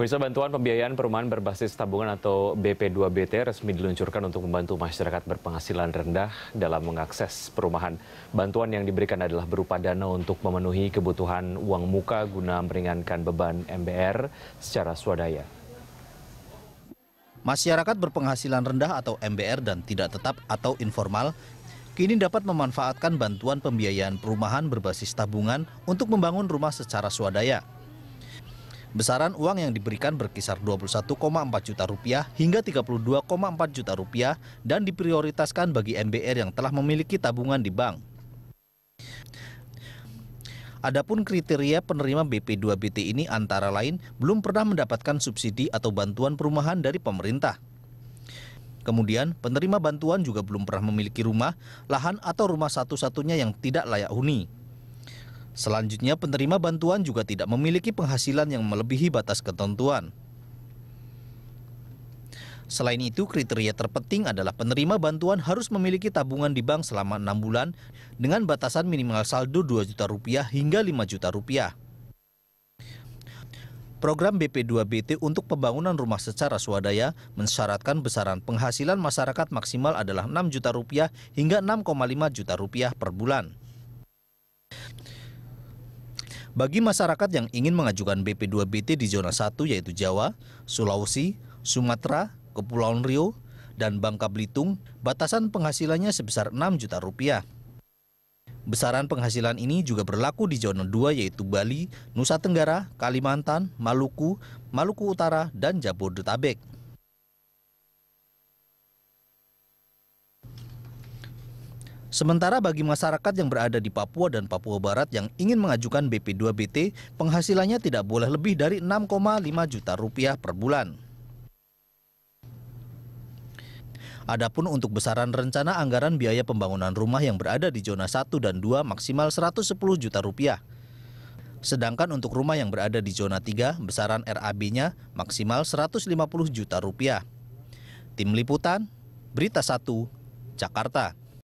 Pemirsa bantuan pembiayaan perumahan berbasis tabungan atau BP2BT resmi diluncurkan untuk membantu masyarakat berpenghasilan rendah dalam mengakses perumahan. Bantuan yang diberikan adalah berupa dana untuk memenuhi kebutuhan uang muka guna meringankan beban MBR secara swadaya. Masyarakat berpenghasilan rendah atau MBR dan tidak tetap atau informal kini dapat memanfaatkan bantuan pembiayaan perumahan berbasis tabungan untuk membangun rumah secara swadaya. Besaran uang yang diberikan berkisar 21,4 juta rupiah hingga 32,4 juta rupiah dan diprioritaskan bagi MBR yang telah memiliki tabungan di bank. Adapun kriteria penerima BP2BT ini antara lain belum pernah mendapatkan subsidi atau bantuan perumahan dari pemerintah. Kemudian, penerima bantuan juga belum pernah memiliki rumah, lahan atau rumah satu-satunya yang tidak layak huni. Selanjutnya penerima bantuan juga tidak memiliki penghasilan yang melebihi batas ketentuan. Selain itu, kriteria terpenting adalah penerima bantuan harus memiliki tabungan di bank selama enam bulan dengan batasan minimal saldo 2 juta rupiah hingga 5 juta rupiah. Program BP2BT untuk pembangunan rumah secara swadaya mensyaratkan besaran penghasilan masyarakat maksimal adalah 6 juta rupiah hingga 6,5 juta rupiah per bulan. Bagi masyarakat yang ingin mengajukan BP2BT di zona 1 yaitu Jawa, Sulawesi, Sumatera, Kepulauan Rio, dan Bangka Belitung, batasan penghasilannya sebesar 6 juta rupiah. Besaran penghasilan ini juga berlaku di zona 2 yaitu Bali, Nusa Tenggara, Kalimantan, Maluku, Maluku Utara, dan Jabodetabek. Sementara bagi masyarakat yang berada di Papua dan Papua Barat yang ingin mengajukan BP2BT, penghasilannya tidak boleh lebih dari 6,5 juta rupiah per bulan. Adapun untuk besaran rencana anggaran biaya pembangunan rumah yang berada di zona 1 dan 2 maksimal 110 juta rupiah. Sedangkan untuk rumah yang berada di zona 3, besaran RAB-nya maksimal 150 juta rupiah. Tim Liputan, Berita 1, Jakarta.